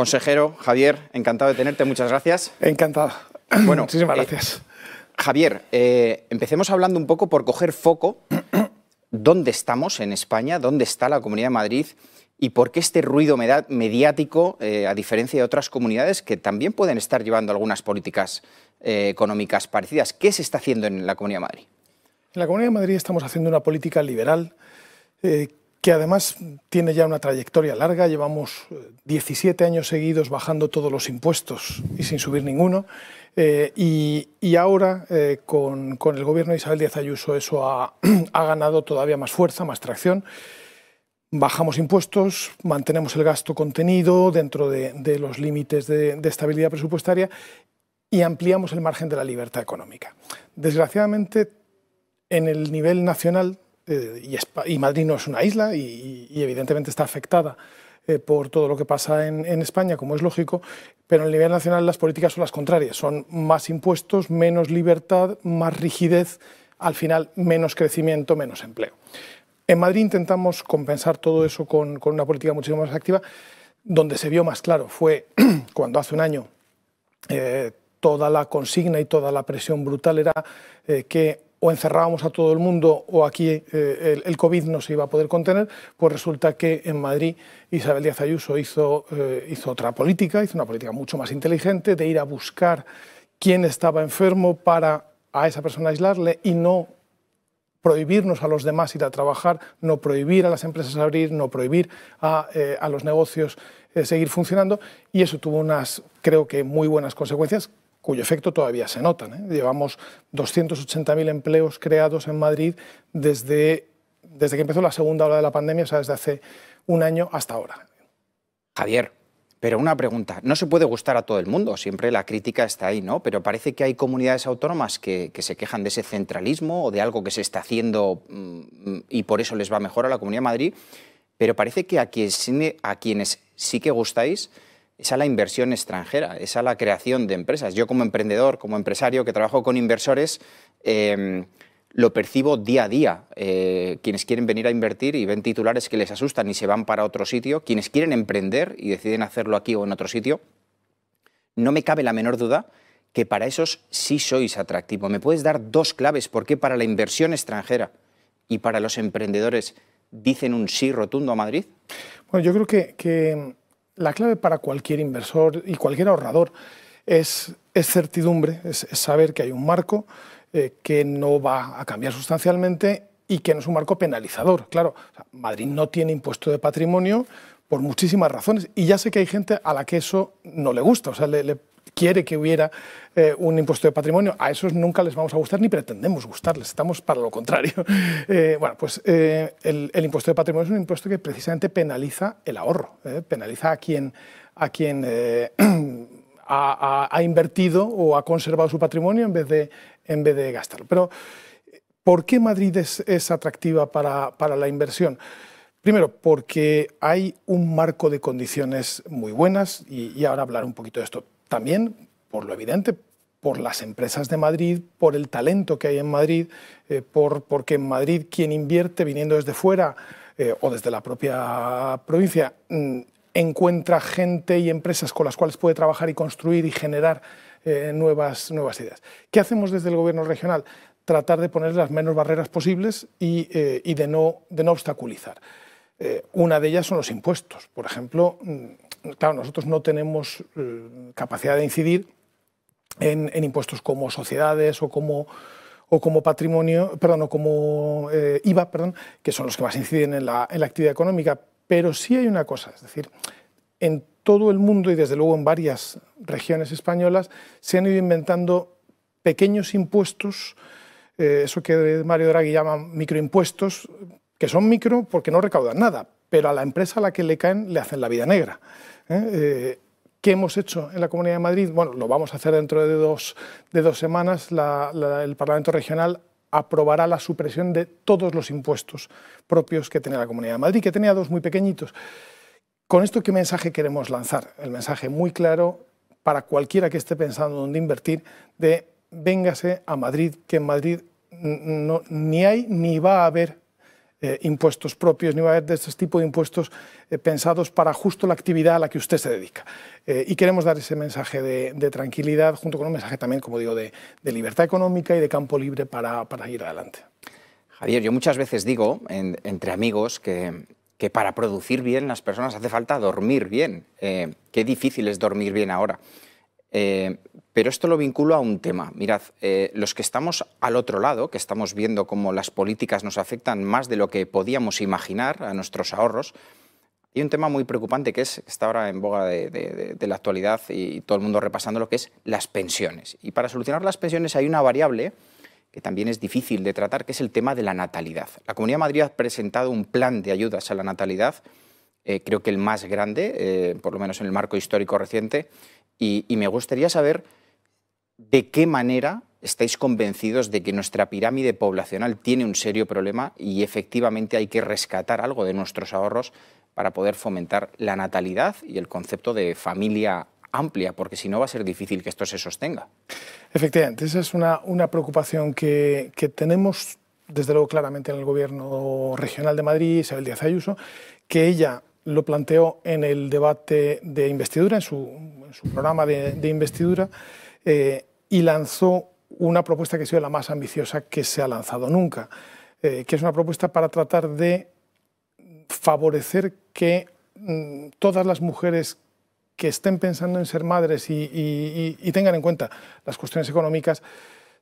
Consejero, Javier, encantado de tenerte, muchas gracias. Encantado. Bueno, muchísimas eh, gracias. Javier, eh, empecemos hablando un poco por coger foco. ¿Dónde estamos en España? ¿Dónde está la Comunidad de Madrid? ¿Y por qué este ruido mediático, eh, a diferencia de otras comunidades que también pueden estar llevando algunas políticas económicas parecidas? ¿Qué se está haciendo en la Comunidad de Madrid? En la Comunidad de Madrid estamos haciendo una política liberal que además tiene ya una trayectoria larga, llevamos 17 eh, años seguidos bajando todos los impuestos y sin subir ninguno, eh, y, ahora eh, con, el gobierno de Isabel Díaz Ayuso eso ha, ganado todavía más fuerza, más tracción. Bajamos impuestos, mantenemos el gasto contenido dentro de, los límites de, de estabilidad presupuestaria y ampliamos el margen de la libertad económica. Desgraciadamente, en el nivel nacional eh, y, Madrid no es una isla y, evidentemente está afectada eh, por todo lo que pasa en, España, como es lógico, pero a nivel nacional las políticas son las contrarias, son más impuestos, menos libertad, más rigidez, al final menos crecimiento, menos empleo. En Madrid intentamos compensar todo eso con, una política muchísimo más activa. Donde se vio más claro fue cuando hace un año eh, toda la consigna y toda la presión brutal era que o encerrábamos a todo el mundo o aquí eh, el, COVID no se iba a poder contener, pues resulta que en Madrid Isabel Díaz Ayuso hizo, eh, hizo otra política, hizo una política mucho más inteligente de ir a buscar quién estaba enfermo para a esa persona aislarle y no prohibirnos a los demás ir a trabajar, no prohibir a las empresas abrir, no prohibir a, eh, los negocios seguir funcionando. Y eso tuvo unas, creo que, muy buenas consecuencias cuyo efecto todavía se nota. Llevamos 280.000 empleos creados en Madrid desde, desde que empezó la segunda ola de la pandemia, o sea, desde hace un año hasta ahora. Javier, pero una pregunta, no se puede gustar a todo el mundo, siempre la crítica está ahí, ¿no? Pero parece que hay comunidades autónomas que, se quejan de ese centralismo o de algo que se está haciendo mm, y por eso les va mejor a la Comunidad de Madrid, pero parece que a quienes sí que gustáis es a la inversión extranjera, es a la creación de empresas. Yo como emprendedor, como empresario que trabajo con inversores, em, lo percibo día a día. Eh, quienes quieren venir a invertir y ven titulares que les asustan y se van para otro sitio, quienes quieren emprender y deciden hacerlo aquí o en otro sitio, no me cabe la menor duda que para esos sí sois atractivo. ¿Me puedes dar dos claves por qué para la inversión extranjera y para los emprendedores dicen un sí rotundo a Madrid? Bueno, yo creo que la clave para cualquier inversor y cualquier ahorrador es, certidumbre, es, saber que hay un marco eh, que no va a cambiar sustancialmente y que no es un marco penalizador. Claro, Madrid no tiene impuesto de patrimonio por muchísimas razones y ya sé que hay gente a la que eso no le gusta, o sea, le quiere que hubiera eh, un impuesto de patrimonio, a esos nunca les vamos a gustar ni pretendemos gustarles, estamos para lo contrario. Eh, bueno, pues eh, el, impuesto de patrimonio es un impuesto que precisamente penaliza el ahorro, penaliza a quien, a quien ha, invertido o ha conservado su patrimonio en vez de, en vez de gastarlo. Pero, ¿por qué Madrid es, atractiva para, la inversión? Primero, porque hay un marco de condiciones muy buenas y, ahora hablar un poquito de esto también, por lo evidente, por las empresas de Madrid, por el talento que hay en Madrid, eh, por, porque en Madrid quien invierte viniendo desde fuera eh, o desde la propia provincia mm, encuentra gente y empresas con las cuales puede trabajar y construir y generar eh, nuevas, ideas. ¿Qué hacemos desde el gobierno regional? Tratar de poner las menos barreras posibles y, de, no, de no obstaculizar. una de ellas son los impuestos. Por ejemplo, mm, claro, nosotros no tenemos eh, capacidad de incidir en, impuestos como sociedades o como o como patrimonio, perdón, o como eh, IVA, que son los que más inciden en la, actividad económica. Pero sí hay una cosa, es decir, en todo el mundo y desde luego en varias regiones españolas se han ido inventando pequeños impuestos, eh, eso que Mario Draghi llama microimpuestos, que son micro porque no recaudan nada, pero a la empresa a la que le caen le hacen la vida negra. ¿eh? Eh, ¿Qué hemos hecho en la Comunidad de Madrid? Bueno, lo vamos a hacer dentro de dos, de dos semanas. el Parlamento Regional aprobará la supresión de todos los impuestos propios que tenía la Comunidad de Madrid, que tenía dos muy pequeñitos. Con esto, ¿qué mensaje queremos lanzar? El mensaje muy claro para cualquiera que esté pensando dónde invertir de véngase a Madrid, que en Madrid no, ni hay ni va a haber eh, impuestos propios, ni va a haber de este tipo de impuestos eh, pensados para justo la actividad a la que usted se dedica. Eh, y queremos dar ese mensaje de, tranquilidad, junto con un mensaje también, como digo, de, libertad económica y de campo libre para, ir adelante. Javier, yo muchas veces digo entre amigos que, que, para producir bien las personas hace falta dormir bien. qué difícil es dormir bien ahora. Eh, pero esto lo vinculo a un tema. Mirad, eh, los que estamos al otro lado, que estamos viendo cómo las políticas nos afectan más de lo que podíamos imaginar a nuestros ahorros, hay un tema muy preocupante que es, está ahora en boga de, la actualidad y todo el mundo repasando lo que es las pensiones. Y para solucionar las pensiones hay una variable que también es difícil de tratar, que es el tema de la natalidad. La Comunidad de Madrid ha presentado un plan de ayudas a la natalidad, eh, creo que el más grande, por lo menos en el marco histórico reciente, y, me gustaría saber de qué manera estáis convencidos de que nuestra pirámide poblacional tiene un serio problema y efectivamente hay que rescatar algo de nuestros ahorros para poder fomentar la natalidad y el concepto de familia amplia, porque si no va a ser difícil que esto se sostenga. Efectivamente, esa es una, una preocupación que, que, tenemos, desde luego claramente en el Gobierno Regional de Madrid, Isabel Díaz Ayuso, que ella lo planteó en el debate de investidura, en su, programa de, investidura, eh, y lanzó una propuesta que ha sido la más ambiciosa que se ha lanzado nunca, eh, que es una propuesta para tratar de favorecer que mm, todas las mujeres que estén pensando en ser madres y tengan en cuenta las cuestiones económicas,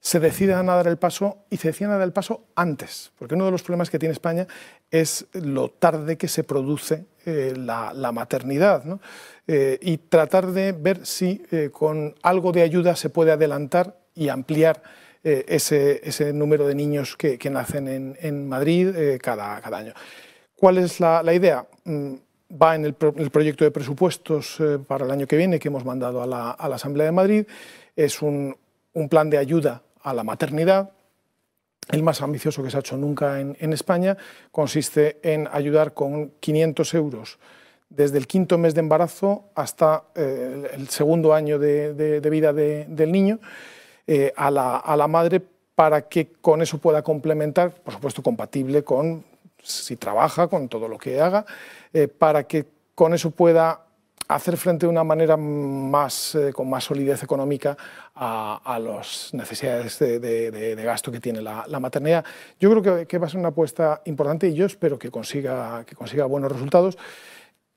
se decidan a dar el paso y se decidan a dar el paso antes, porque uno de los problemas que tiene España es lo tarde que se produce eh, la, maternidad, eh, y tratar de ver si eh, con algo de ayuda se puede adelantar y ampliar ese, número de niños que, nacen en, Madrid cada, año. ¿Cuál es la, idea? Mm, va en el, proyecto de presupuestos para el año que viene que hemos mandado a la, Asamblea de Madrid. Es un plan de ayuda a la maternidad. El más ambicioso que se ha hecho nunca en, España consiste en ayudar con 500 euros desde el quinto mes de embarazo hasta eh, el segundo año de, vida del niño eh, a, la, madre para que con eso pueda complementar, por supuesto compatible con si trabaja, con todo lo que haga, eh, para que con eso pueda hacer frente de una manera más, eh, con más solidez económica a, las necesidades de, gasto que tiene la, maternidad. Yo creo que, va a ser una apuesta importante y yo espero que consiga, que consiga buenos resultados.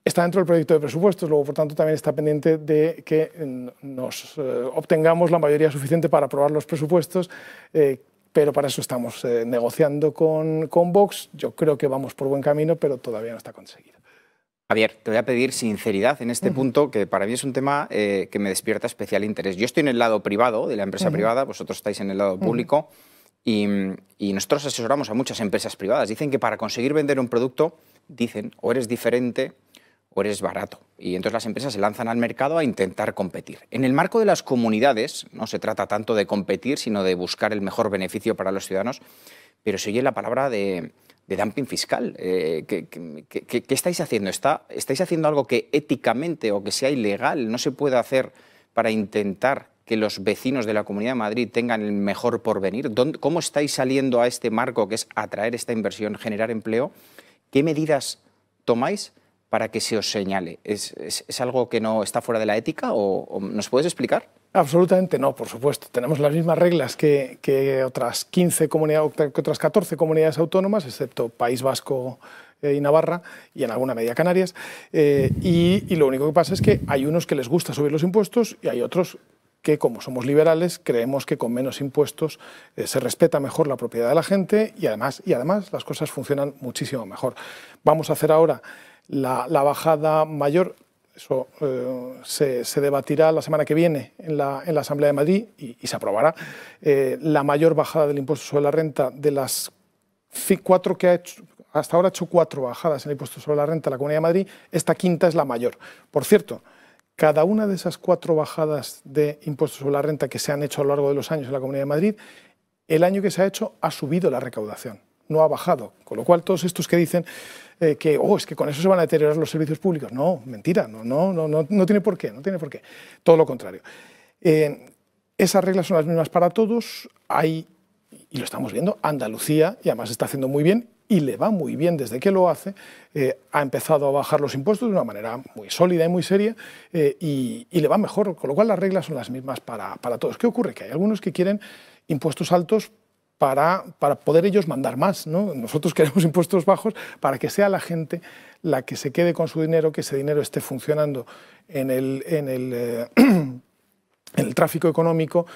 Está dentro del proyecto de presupuestos, luego, por tanto, también está pendiente de que mm, nos eh, obtengamos la mayoría suficiente para aprobar los presupuestos. Eh, pero para eso estamos negociando con, con Vox. Yo creo que vamos por buen camino, pero todavía no está conseguido. Javier, te voy a pedir sinceridad en este punto, que para mí es un tema eh, que me despierta especial interés. Yo estoy en el lado privado de la empresa privada, vosotros estáis en el lado público, y, y, nosotros asesoramos a muchas empresas privadas. Dicen que para conseguir vender un producto, dicen, o eres diferente o eres barato. Y entonces las empresas se lanzan al mercado a intentar competir. En el marco de las comunidades, no se trata tanto de competir, sino de buscar el mejor beneficio para los ciudadanos, pero se oye la palabra de de dumping fiscal. Eh, ¿qué, estáis haciendo? ¿Estáis haciendo algo que éticamente o que sea ilegal no se puede hacer para intentar que los vecinos de la Comunidad de Madrid tengan el mejor porvenir? ¿Cómo estáis saliendo a este marco que es atraer esta inversión, generar empleo? ¿Qué medidas tomáis para que se os señale? ¿Es, algo que no está fuera de la ética o nos puedes explicar? Absolutamente no, por supuesto. Tenemos las mismas reglas que, otras 15 comunidades, que otras 14 comunidades autónomas, excepto País Vasco eh, y Navarra y en alguna media Canarias. Eh, y, lo único que pasa es que hay unos que les gusta subir los impuestos y hay otros que como somos liberales creemos que con menos impuestos eh, se respeta mejor la propiedad de la gente y además, y además las cosas funcionan muchísimo mejor. Vamos a hacer ahora la bajada mayor eso eh, se, debatirá la semana que viene en la, Asamblea de Madrid y, se aprobará. Eh, la mayor bajada del impuesto sobre la renta de las cuatro que ha hecho, hasta ahora ha hecho cuatro bajadas en el impuesto sobre la renta de la Comunidad de Madrid, esta quinta es la mayor. Por cierto, cada una de esas cuatro bajadas de impuestos sobre la renta que se han hecho a lo largo de los años en la Comunidad de Madrid, el año que se ha hecho ha subido la recaudación, no ha bajado. Con lo cual, todos estos que dicen eh, que, oh, es que con eso se van a deteriorar los servicios públicos. No, mentira, no, no, no, no, no tiene por qué, no tiene por qué. Todo lo contrario. Eh, esas reglas son las mismas para todos, hay, y lo estamos viendo, Andalucía, y además está haciendo muy bien, y le va muy bien desde que lo hace, eh, ha empezado a bajar los impuestos de una manera muy sólida y muy seria y, le va mejor, con lo cual las reglas son las mismas para, para todos. ¿Qué ocurre? Que hay algunos que quieren impuestos altos para, para poder ellos mandar más. ¿no? Nosotros queremos impuestos bajos para que sea la gente la que se quede con su dinero, que ese dinero esté funcionando en el, en el, eh, el tráfico económico.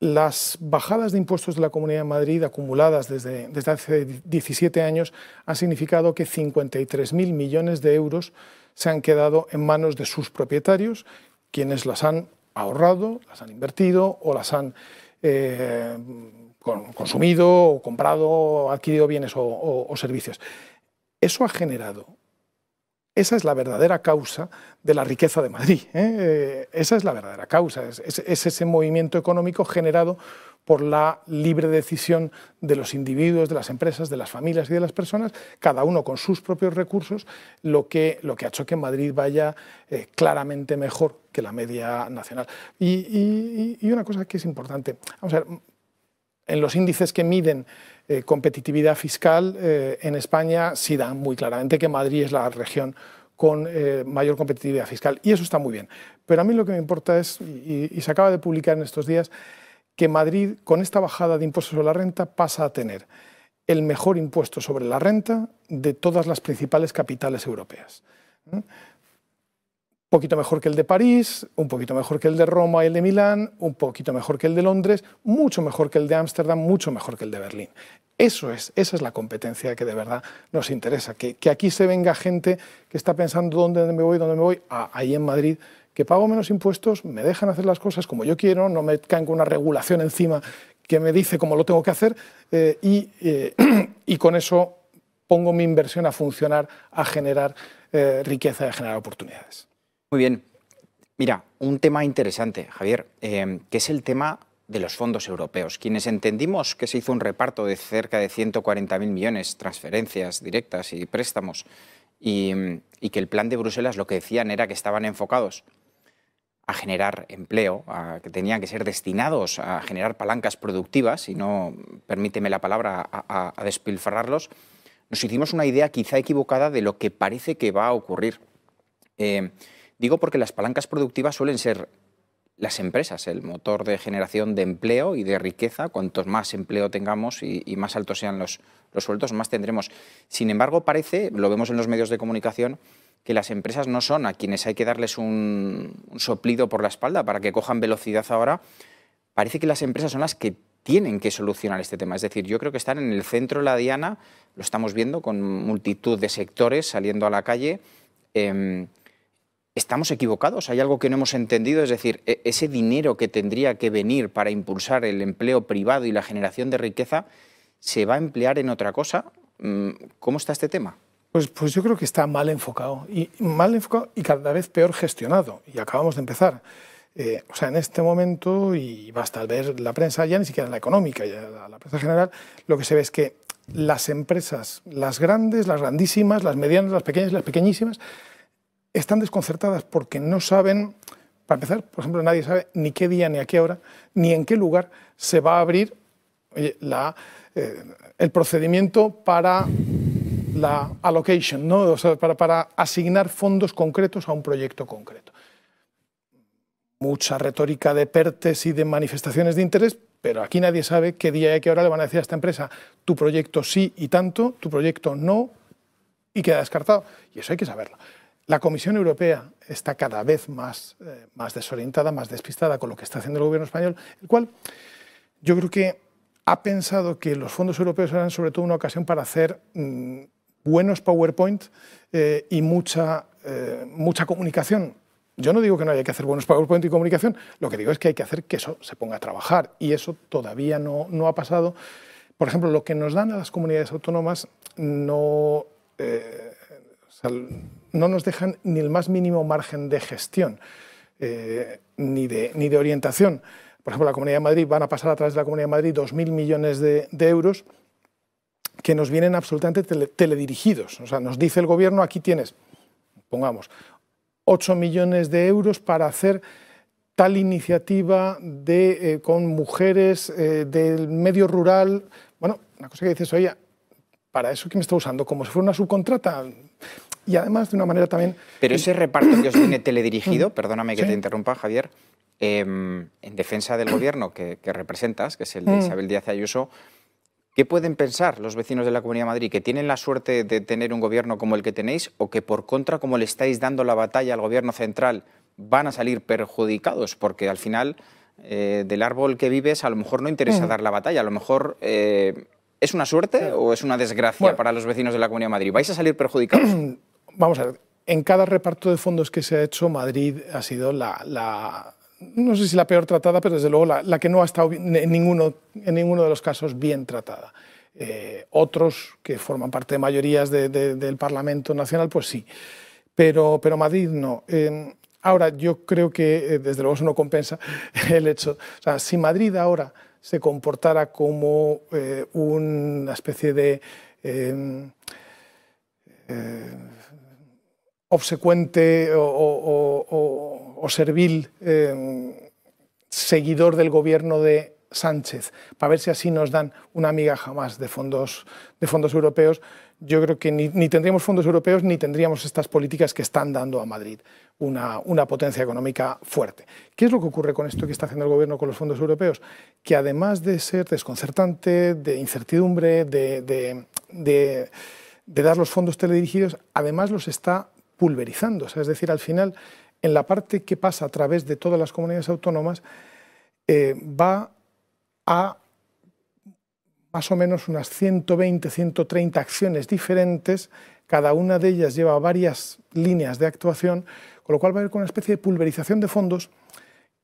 Las bajadas de impuestos de la Comunidad de Madrid acumuladas desde, desde hace 17 años han significado que 53.000 millones de euros se han quedado en manos de sus propietarios, quienes las han ahorrado, las han invertido o las han eh, consumido o comprado adquirido bienes o, servicios. Eso ha generado esa es la verdadera causa de la riqueza de Madrid. ¿eh? Eh, esa es la verdadera causa. Es, ese movimiento económico generado por la libre decisión de los individuos, de las empresas, de las familias y de las personas, cada uno con sus propios recursos, lo que, lo que ha hecho que Madrid vaya eh, claramente mejor que la media nacional. Y, y, una cosa que es importante, vamos a ver, en los índices que miden eh, competitividad fiscal eh, en España sí dan muy claramente que Madrid es la región con eh, mayor competitividad fiscal y eso está muy bien. Pero a mí lo que me importa es, y, se acaba de publicar en estos días, que Madrid con esta bajada de impuestos sobre la renta pasa a tener el mejor impuesto sobre la renta de todas las principales capitales europeas. Un poquito mejor que el de París, un poquito mejor que el de Roma y el de Milán, un poquito mejor que el de Londres, mucho mejor que el de Ámsterdam, mucho mejor que el de Berlín. Eso es, esa es la competencia que de verdad nos interesa, que, aquí se venga gente que está pensando dónde me voy, dónde me voy, ah, ahí en Madrid, que pago menos impuestos, me dejan hacer las cosas como yo quiero, no me caen una regulación encima que me dice cómo lo tengo que hacer eh, eh, y, con eso pongo mi inversión a funcionar, a generar eh, riqueza y a generar oportunidades. Muy bien. Mira, un tema interesante, Javier, eh, que es el tema de los fondos europeos. Quienes entendimos que se hizo un reparto de cerca de 140.000 millones, transferencias directas y préstamos, y, que el plan de Bruselas lo que decían era que estaban enfocados a generar empleo, que tenían que ser destinados a generar palancas productivas, y no, permíteme la palabra, a, despilfarrarlos, nos hicimos una idea quizá equivocada de lo que parece que va a ocurrir. Eh, Digo porque las palancas productivas suelen ser las empresas, el motor de generación de empleo y de riqueza. Cuantos más empleo tengamos y, más altos sean los, los sueldos, más tendremos. Sin embargo, parece, lo vemos en los medios de comunicación, que las empresas no son a quienes hay que darles un, soplido por la espalda para que cojan velocidad ahora. Parece que las empresas son las que tienen que solucionar este tema. Es decir, yo creo que están en el centro de la diana, lo estamos viendo con multitud de sectores saliendo a la calle. Em, ¿Estamos equivocados? ¿Hay algo que no hemos entendido? Es decir, e-, ese dinero que tendría que venir para impulsar el empleo privado y la generación de riqueza, ¿se va a emplear en otra cosa? Mm, ¿Cómo está este tema? Pues, pues yo creo que está mal enfocado y mal enfocado y cada vez peor gestionado. Y acabamos de empezar. Eh, o sea, en este momento, y basta ver la prensa, ya ni siquiera la económica, ya la, la prensa general, lo que se ve es que las empresas, las grandes, las grandísimas, las medianas, las pequeñas, las pequeñísimas, están desconcertadas porque no saben, para empezar, por ejemplo, nadie sabe ni qué día, ni a qué hora, ni en qué lugar se va a abrir eh, el procedimiento para la allocation, para asignar fondos concretos a un proyecto concreto. Mucha retórica de pertes y de manifestaciones de interés, pero aquí nadie sabe qué día y a qué hora le van a decir a esta empresa tu proyecto sí y tanto, tu proyecto no, y queda descartado. Y eso hay que saberlo. La Comisión Europea está cada vez más, eh, más desorientada, más despistada con lo que está haciendo el gobierno español, el cual yo creo que ha pensado que los fondos europeos eran sobre todo una ocasión para hacer mm, buenos PowerPoint eh, y mucha, eh, mucha comunicación. Yo no digo que no haya que hacer buenos PowerPoint y comunicación, lo que digo es que hay que hacer que eso se ponga a trabajar y eso todavía no, ha pasado. Por ejemplo, lo que nos dan a las comunidades autónomas no no nos dejan ni el más mínimo margen de gestión, eh, ni, de, ni de orientación. Por ejemplo, la Comunidad de Madrid, van a pasar a través de la Comunidad de Madrid 2.000 millones de, euros que nos vienen absolutamente teledirigidos. O sea, nos dice el gobierno, aquí tienes, pongamos, 8 millones de euros para hacer tal iniciativa de, eh, con mujeres eh, del medio rural. Bueno, una cosa que dices, oye, para eso que me está usando, como si fuera una subcontrata, y además de una manera también... Pero ese reparto que os viene teledirigido, perdóname que te interrumpa, Javier, em, en defensa del gobierno que, representas, que es el de mm. Isabel Díaz Ayuso, ¿qué pueden pensar los vecinos de la Comunidad de Madrid? ¿Que tienen la suerte de tener un gobierno como el que tenéis o que por contra, como le estáis dando la batalla al gobierno central, van a salir perjudicados? Porque al final... Eh, del árbol que vives, a lo mejor no interesa mm. dar la batalla, a lo mejor eh, es una suerte o es una desgracia para los vecinos de la Comunidad de Madrid. ¿Vais a salir perjudicados? vamos a ver, en cada reparto de fondos que se ha hecho, Madrid ha sido la, no sé si la peor tratada, pero desde luego la, que no ha estado en ninguno, en ninguno de los casos bien tratada. Eh, otros que forman parte de mayorías del Parlamento Nacional, pues sí, pero, pero Madrid no. Em, ahora, yo creo que, eh, desde luego, eso no compensa el hecho. O sea, si Madrid ahora se comportara como eh, una especie de... Em, obsecuente o, servil eh, seguidor del gobierno de Sánchez, para ver si así nos dan una amiga jamás de fondos, de fondos europeos, yo creo que ni, tendríamos fondos europeos ni tendríamos estas políticas que están dando a Madrid una, una potencia económica fuerte. ¿Qué es lo que ocurre con esto que está haciendo el gobierno con los fondos europeos? Que además de ser desconcertante, de incertidumbre, de, de dar los fondos teledirigidos, además los está pulverizando. es decir, al final, en la parte que pasa a través de todas las comunidades autónomas, eh, va a más o menos unas 120, 130 acciones diferentes. Cada una de ellas lleva varias líneas de actuación, con lo cual va a haber una especie de pulverización de fondos,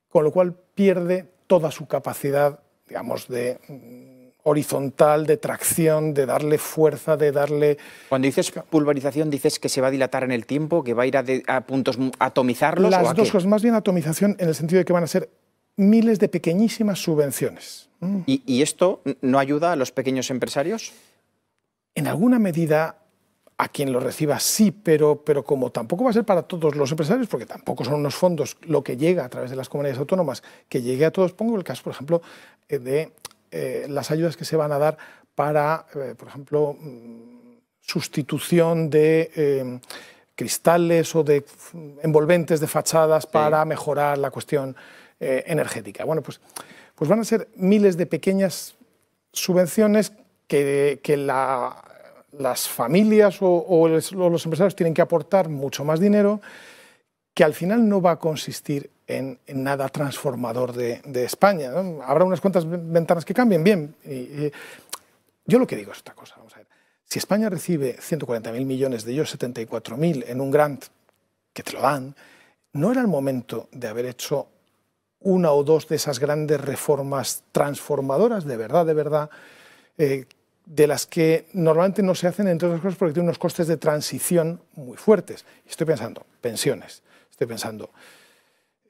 con lo cual pierde toda su capacidad, digamos, de horizontal, de tracción, de darle fuerza, de darle... Cuando dices pulverización, dices que se va a dilatar en el tiempo, que va a ir a, puntos atomizarlos. Las dos cosas, más bien atomización en el sentido de que van a ser miles de pequeñísimas subvenciones. Mm. ¿Y, esto no ayuda a los pequeños empresarios? En alguna medida a quien lo reciba sí, pero, pero como tampoco va a ser para todos los empresarios, porque tampoco son unos fondos lo que llega a través de las comunidades autónomas, que llegue a todos, pongo el caso, por ejemplo, eh, de eh, las ayudas que se van a dar para, eh, por ejemplo, mm, sustitución de em, cristales o de mm, envolventes de fachadas para mejorar la cuestión eh, energética. Bueno, pues, pues van a ser miles de pequeñas subvenciones que, las familias o los empresarios tienen que aportar mucho más dinero que al final no va a consistir en, nada transformador de, España. Habrá unas cuantas ventanas que cambien, bien. yo lo que digo es otra cosa. Vamos a ver. Si España recibe 140.000 millones de ellos, 74.000 en un grant que te lo dan, no era el momento de haber hecho una o dos de esas grandes reformas transformadoras, de verdad, de verdad, eh, de las que normalmente no se hacen, entre otras cosas, porque tienen unos costes de transición muy fuertes. estoy pensando, pensiones, estoy pensando.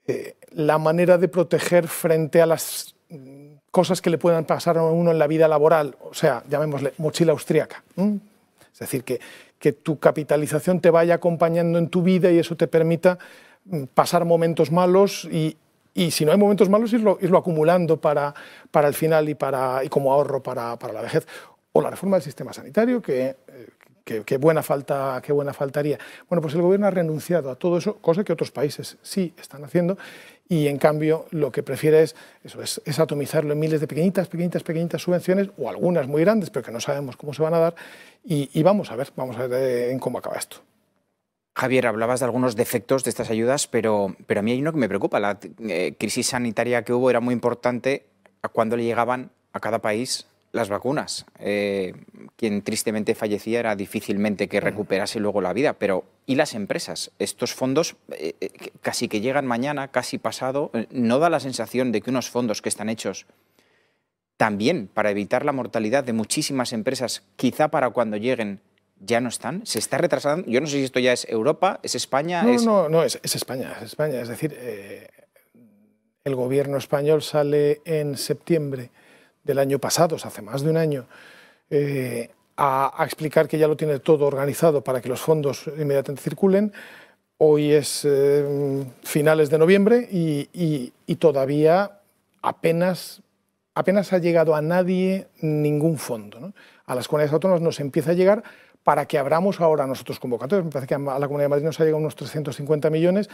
Eh, la manera de proteger frente a las mm, cosas que le puedan pasar a uno en la vida laboral, o sea, llamémosle mochila austríaca. Es decir, que, que tu capitalización te vaya acompañando en tu vida y eso te permita mm, pasar momentos malos y, si no hay momentos malos, irlo, irlo acumulando para, para el final y, para, y como ahorro para la vejez. O la reforma del sistema sanitario, que Qué, buena falta, qué buena faltaría. Bueno, pues el gobierno ha renunciado a todo eso, cosa que otros países sí están haciendo, y en cambio lo que prefiere es, eso, es, atomizarlo en miles de pequeñitas, pequeñitas, pequeñitas subvenciones, o algunas muy grandes, pero que no sabemos cómo se van a dar, y, vamos a ver, vamos a ver eh, en cómo acaba esto. Javier, hablabas de algunos defectos de estas ayudas, pero, pero a mí hay uno que me preocupa. La eh, crisis sanitaria que hubo era muy importante a cuándo le llegaban a cada país las vacunas. Eh, quien tristemente fallecía era difícilmente que recuperase luego la vida, pero ¿y las empresas? Estos fondos eh, eh, casi que llegan mañana, casi pasado, ¿no da la sensación de que unos fondos que están hechos también para evitar la mortalidad de muchísimas empresas, quizá para cuando lleguen ya no están, se está retrasando. Yo no sé si esto ya es Europa, es España. No, no, es, España, es España. Es decir, el gobierno español sale en septiembre del año pasado, o hace más de un año, eh, a, explicar que ya lo tiene todo organizado para que los fondos inmediatamente circulen. Hoy es eh, finales de noviembre y, todavía apenas, apenas ha llegado a nadie ningún fondo. A las comunidades autónomas nos empieza a llegar para que abramos ahora nosotros convocatorios, Me parece que a la Comunidad de Madrid nos ha llegado unos 350 millones,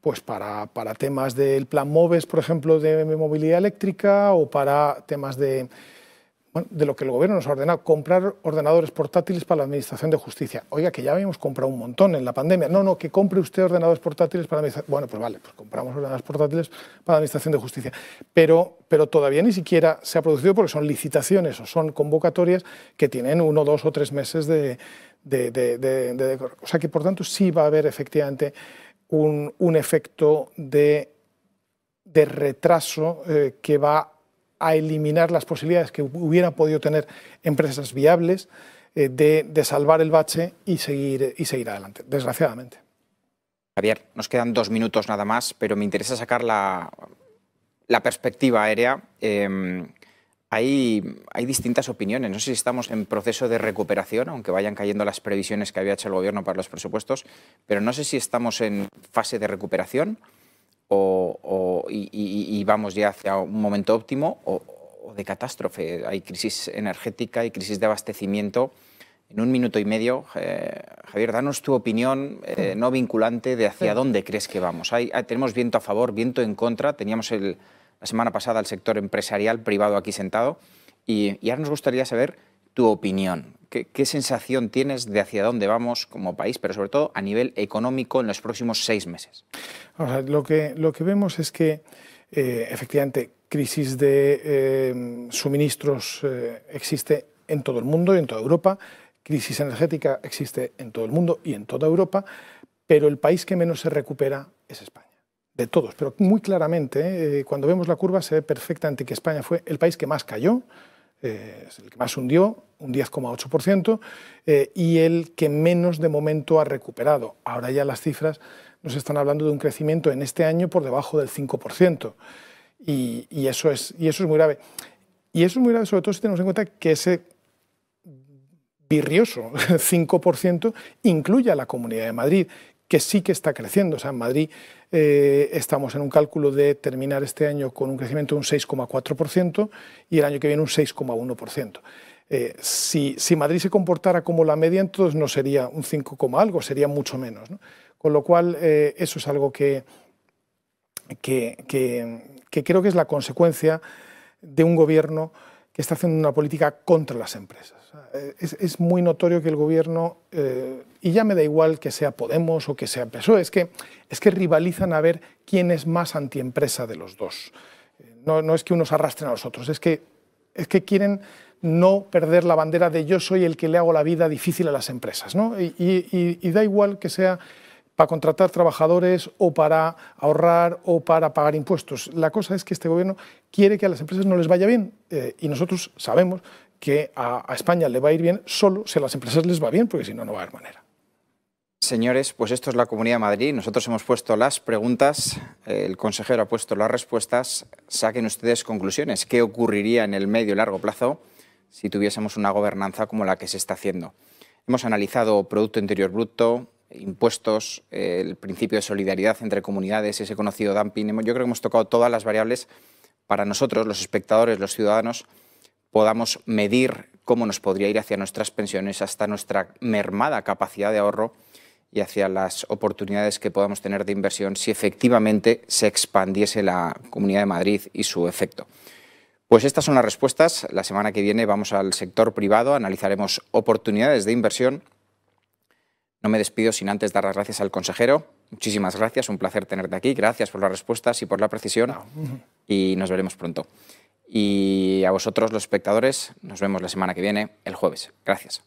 pues para, para, temas del plan MOVES, por ejemplo, de movilidad eléctrica o para temas de, de lo que el gobierno nos ha ordenado, comprar ordenadores portátiles para la Administración de Justicia. Oiga, que ya habíamos comprado un montón en la pandemia. No, no, que compre usted ordenadores portátiles para la Administración. Bueno, pues vale, pues compramos ordenadores portátiles para la Administración de Justicia. Pero, pero todavía ni siquiera se ha producido porque son licitaciones o son convocatorias que tienen uno, dos o tres meses de... de, de o sea que, por tanto, sí va a haber efectivamente un, efecto de, retraso eh, que va a eliminar las posibilidades que hubieran podido tener empresas viables eh, de, salvar el bache y seguir, y seguir adelante, desgraciadamente. Javier, nos quedan dos minutos nada más, pero me interesa sacar la, perspectiva aérea. Em, hay, hay distintas opiniones. No sé si estamos en proceso de recuperación, aunque vayan cayendo las previsiones que había hecho el gobierno para los presupuestos, pero no sé si estamos en fase de recuperación o, y, vamos ya hacia un momento óptimo o, de catástrofe. Hay crisis energética y crisis de abastecimiento en un minuto y medio. Eh, Javier, danos tu opinión eh, no vinculante de hacia dónde crees que vamos. tenemos viento a favor, viento en contra. Teníamos el, la semana pasada al sector empresarial privado aquí sentado y, y ahora nos gustaría saber tu opinión. ¿Qué, sensación tienes de hacia dónde vamos como país, pero sobre todo a nivel económico en los próximos seis meses? lo, que, vemos es que eh, efectivamente crisis de eh, suministros eh, existe en todo el mundo y en toda Europa, crisis energética existe en todo el mundo y en toda Europa, pero el país que menos se recupera es España de todos, pero muy claramente, eh, cuando vemos la curva se ve perfectamente que España fue el país que más cayó, eh, el que más hundió, un 10,8%, eh, y el que menos de momento ha recuperado. Ahora ya las cifras nos están hablando de un crecimiento en este año por debajo del 5%, y, eso, es, y eso es muy grave. Y eso es muy grave sobre todo si tenemos en cuenta que ese virrioso 5% incluye a la Comunidad de Madrid, que sí que está creciendo. O sea, en Madrid eh, estamos en un cálculo de terminar este año con un crecimiento de un 6,4% y el año que viene un 6,1%. Eh, si, Madrid se comportara como la media, entonces no sería un 5, algo, sería mucho menos. Con lo cual, eh, eso es algo que, que creo que es la consecuencia de un gobierno que está haciendo una política contra las empresas. Eh, es, muy notorio que el gobierno, eh, y ya me da igual que sea Podemos o que sea PSOE, es que, es que rivalizan a ver quién es más antiempresa de los dos. Eh, no, es que unos arrastren a los otros, es que, es que quieren no perder la bandera de yo soy el que le hago la vida difícil a las empresas. y da igual que sea para contratar trabajadores o para ahorrar o para pagar impuestos. La cosa es que este gobierno quiere que a las empresas no les vaya bien eh, y nosotros sabemos que a, a España le va a ir bien solo si a las empresas les va bien, porque si no, no va a haber manera. Señores, pues esto es la Comunidad de Madrid. Nosotros hemos puesto las preguntas, eh, el consejero ha puesto las respuestas. Saquen ustedes conclusiones. ¿Qué ocurriría en el medio y largo plazo si tuviésemos una gobernanza como la que se está haciendo? Hemos analizado Producto Interior Bruto, impuestos, el principio de solidaridad entre comunidades, ese conocido dumping. Yo creo que hemos tocado todas las variables para nosotros, los espectadores, los ciudadanos, podamos medir cómo nos podría ir hacia nuestras pensiones, hasta nuestra mermada capacidad de ahorro y hacia las oportunidades que podamos tener de inversión si efectivamente se expandiese la Comunidad de Madrid y su efecto. Pues estas son las respuestas. La semana que viene vamos al sector privado, analizaremos oportunidades de inversión no me despido sin antes dar las gracias al consejero. Muchísimas gracias, un placer tenerte aquí. Gracias por las respuestas y por la precisión. Y nos veremos pronto. Y a vosotros, los espectadores, nos vemos la semana que viene, el jueves. Gracias.